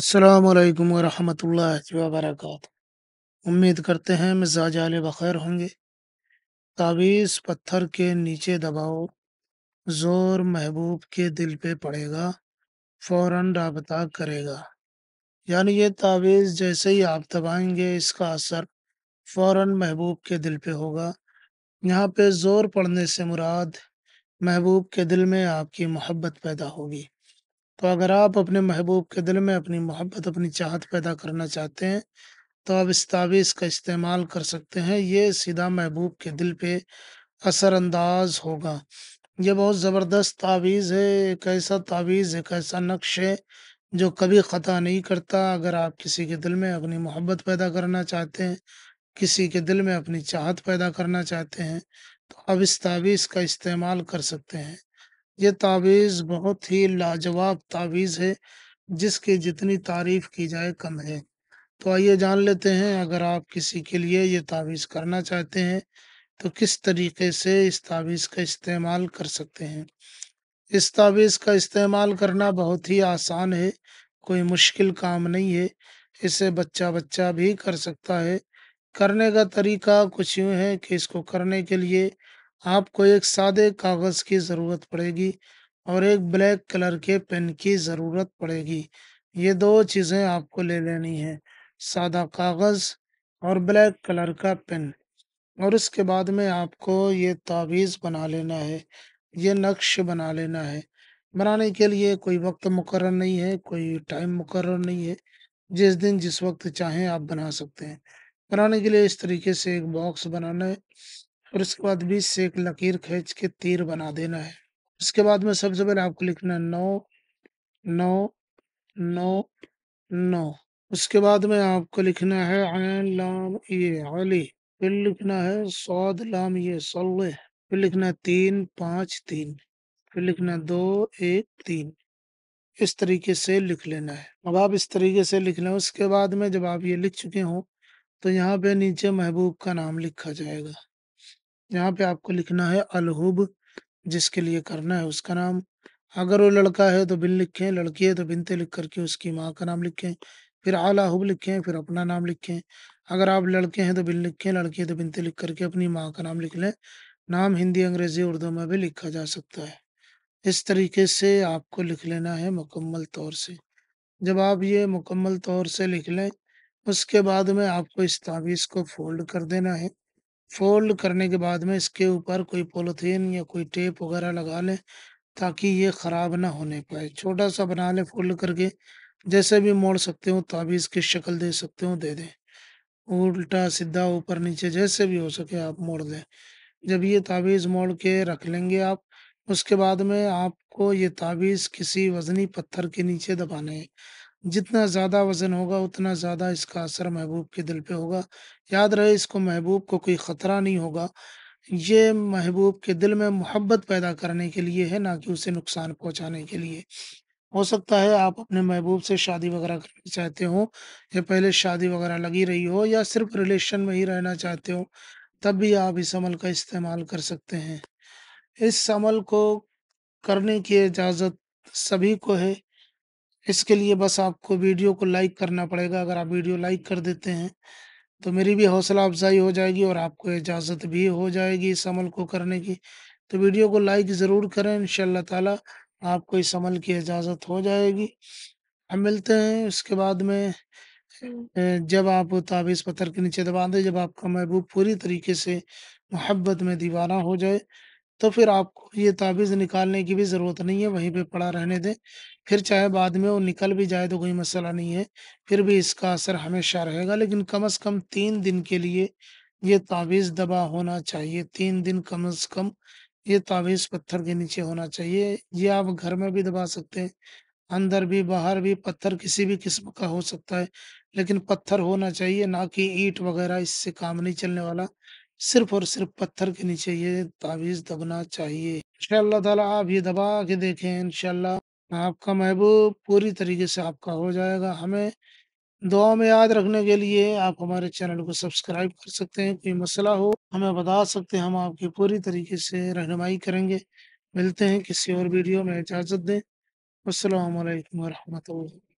असलकम वरहमतुल्लाहि वबरकत उम्मीद करते हैं मिजाज आल बखैर होंगे तावीज़ पत्थर के नीचे दबाओ ज़ोर महबूब के दिल पे पड़ेगा फौरन रबता करेगा यानी ये तावीज़ जैसे ही आप दबाएंगे इसका असर फ़ौर महबूब के दिल पे होगा यहाँ पे ज़ोर पड़ने से मुराद महबूब के दिल में आपकी मोहब्बत पैदा होगी तो अगर आप अपने महबूब के दिल में अपनी मोहब्बत अपनी चाहत पैदा करना चाहते हैं तो आप इस तावीज़ का इस्तेमाल कर सकते हैं ये सीधा महबूब के दिल पे असरअंदाज होगा ये बहुत ज़बरदस्त तावीज़ है एक ऐसा तावीज़ एक ऐसा नक्श है जो कभी ख़ता नहीं करता अगर आप किसी के दिल में अपनी मोहब्बत पैदा करना चाहते हैं किसी के दिल में अपनी चाहत पैदा करना चाहते हैं तो आप इस तावीज़ का इस्तेमाल कर सकते हैं ये तावीज़ बहुत ही लाजवाब तावीज़ है जिसकी जितनी तारीफ की जाए कम है तो आइए जान लेते हैं अगर आप किसी के लिए ये तावीज़ करना चाहते हैं तो किस तरीके से इस तावीज़ का इस्तेमाल कर सकते हैं इस तावीज़ का इस्तेमाल करना बहुत ही आसान है कोई मुश्किल काम नहीं है इसे बच्चा बच्चा भी कर सकता है करने का तरीका कुछ यूँ है कि इसको करने के लिए आपको एक सादे कागज़ की ज़रूरत पड़ेगी और एक ब्लैक कलर के पेन की ज़रूरत पड़ेगी ये दो चीज़ें आपको ले लेनी है सादा कागज़ और ब्लैक कलर का पेन और उसके बाद में आपको ये तावीज़ बना लेना है ये नक्श बना लेना है बनाने के लिए कोई वक्त मुकर नहीं है कोई टाइम मुकर नहीं है जिस दिन जिस वक्त चाहें आप बना सकते हैं बनाने के लिए इस तरीके से एक बॉक्स बनाना है और उसके बाद बीच से एक लकीर खींच के तीर बना देना है उसके बाद में सबसे पहले आपको लिखना है नौ नौ नौ नौ उसके बाद में आपको लिखना है आन लाम ये अली फिर लिखना है सौद लाम ये सोल्ले फिर लिखना है तीन पाँच तीन फिर लिखना दो एक तीन इस तरीके से लिख लेना है अब आप इस तरीके से लिख लें उसके बाद में जब आप ये लिख चुके हों तो यहाँ पे नीचे महबूब का नाम लिखा जाएगा यहाँ पे आपको लिखना है अलहुब जिसके लिए करना है उसका नाम अगर वो लड़का है तो बिन लिखें लड़की है तो बिनते लिख करके उसकी माँ का नाम लिखें फिर आलाहुब लिखें फिर अपना नाम लिखें अगर आप लड़के हैं तो बिन लिखें लड़की है तो बिनते लिख करके अपनी माँ का नाम लिख लें नाम हिंदी अंग्रेजी उर्दू में भी लिखा जा सकता है इस तरीके से आपको लिख लेना है मुकम्मल तौर से जब आप ये मुकम्मल तौर से लिख लें उसके बाद में आपको इस तावीज़ को फोल्ड कर देना है फोल्ड करने के बाद में इसके ऊपर कोई पोलोथीन या कोई टेप वगैरह लगा लें ताकि ये ख़राब ना होने पाए छोटा सा बना लें फोल्ड करके जैसे भी मोड़ सकते हो ताबीज़ की शक्ल दे सकते हो दे दें उल्टा सीधा ऊपर नीचे जैसे भी हो सके आप मोड़ दें जब ये ताबीज़ मोड़ के रख लेंगे आप उसके बाद में आपको ये ताबीज़ किसी वज़नी पत्थर के नीचे दबाने हैं जितना ज़्यादा वज़न होगा उतना ज़्यादा इसका असर महबूब के दिल पे होगा याद रहे इसको महबूब को कोई ख़तरा नहीं होगा ये महबूब के दिल में मोहब्बत पैदा करने के लिए है ना कि उसे नुकसान पहुंचाने के लिए हो सकता है आप अपने महबूब से शादी वगैरह करना चाहते हो या पहले शादी वगैरह लगी रही हो या सिर्फ रिलेशन में ही रहना चाहते हो तब भी आप इस अमल का इस्तेमाल कर सकते हैं इस अमल को करने की इजाज़त सभी को है इसके लिए बस आपको वीडियो को लाइक करना पड़ेगा अगर आप वीडियो लाइक कर देते हैं तो मेरी भी हौसला अफजाई हो जाएगी और आपको इजाज़त भी हो जाएगी इस अमल को करने की तो वीडियो को लाइक ज़रूर करें इन ताला आपको इस अमल की इजाज़त हो जाएगी हम मिलते हैं उसके बाद में हम्म। जब आप ताबीज़ पत्थर के नीचे दबा दें जब आपका महबूब पूरी तरीके से मोहब्बत में दीवाना हो जाए तो फिर आपको ये ताबीज़ निकालने की भी ज़रूरत नहीं है, वहीं पे पड़ा रहने दें। फिर चाहे बाद में वो निकल भी जाए तो कोई मसला नहीं है, फिर भी इसका असर हमेशा रहेगा लेकिन कम से कम तीन दिन के लिए ये ताबीज़ दबा होना चाहिए, तीन दिन कम से कम ये ताबीज़ पत्थर के नीचे होना चाहिए। ये आप घर में भी दबा सकते हैं, अंदर भी बाहर भी पत्थर किसी भी किस्म का हो सकता है, लेकिन पत्थर होना चाहिए ना कि ईट वगैरह इससे काम नहीं चलने वाला। सिर्फ और सिर्फ पत्थर के नीचे ये तावीज़ दबना चाहिए इन ताला आप ये दबा के देखें इनशाला आपका महबूब पूरी तरीके से आपका हो जाएगा हमें दुआ में याद रखने के लिए आप हमारे चैनल को सब्सक्राइब कर सकते हैं कोई मसला हो हमें बता सकते हैं हम आपकी पूरी तरीके से रहनुमाई करेंगे मिलते हैं किसी और वीडियो में इजाज़त दें असल वरहमल